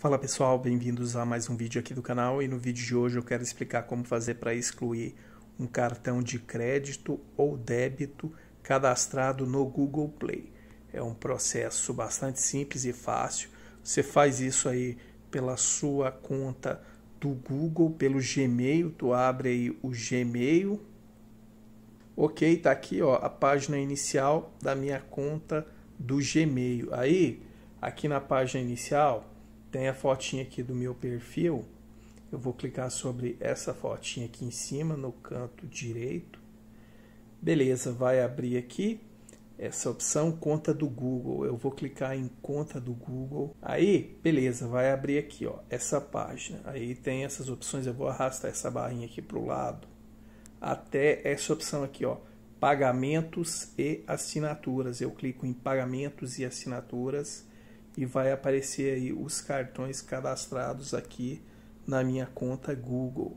Fala pessoal, bem-vindos a mais um vídeo aqui do canal e no vídeo de hoje eu quero explicar como fazer para excluir um cartão de crédito ou débito cadastrado no Google Play. É um processo bastante simples e fácil. Você faz isso aí pela sua conta do Google, pelo Gmail, tu abre aí o Gmail. OK, tá aqui, ó, a página inicial da minha conta do Gmail. Aí, aqui na página inicial, tem a fotinha aqui do meu perfil. Eu vou clicar sobre essa fotinha aqui em cima, no canto direito. Beleza, vai abrir aqui essa opção conta do Google. Eu vou clicar em conta do Google. Aí, beleza, vai abrir aqui, ó, essa página. Aí tem essas opções, eu vou arrastar essa barrinha aqui para o lado até essa opção aqui, ó, pagamentos e assinaturas. Eu clico em pagamentos e assinaturas e vai aparecer aí os cartões cadastrados aqui na minha conta Google.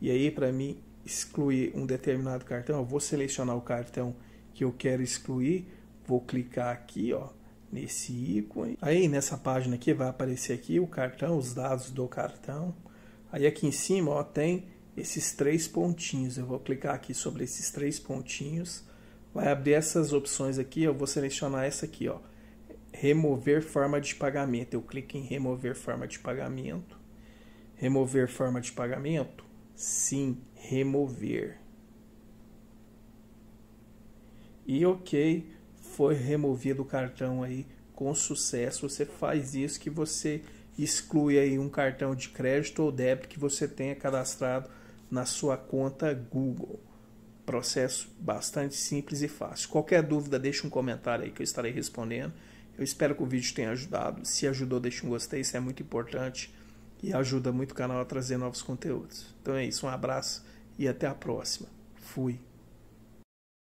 E aí para mim excluir um determinado cartão, eu vou selecionar o cartão que eu quero excluir, vou clicar aqui, ó, nesse ícone. Aí nessa página aqui vai aparecer aqui o cartão, os dados do cartão. Aí aqui em cima, ó, tem esses três pontinhos. Eu vou clicar aqui sobre esses três pontinhos. Vai abrir essas opções aqui, eu vou selecionar essa aqui, ó remover forma de pagamento. Eu clico em remover forma de pagamento. Remover forma de pagamento? Sim, remover. E ok, foi removido o cartão aí com sucesso. Você faz isso que você exclui aí um cartão de crédito ou débito que você tenha cadastrado na sua conta Google. Processo bastante simples e fácil. Qualquer dúvida, deixe um comentário aí que eu estarei respondendo. Eu espero que o vídeo tenha ajudado. Se ajudou, deixe um gostei, isso é muito importante e ajuda muito o canal a trazer novos conteúdos. Então é isso, um abraço e até a próxima. Fui.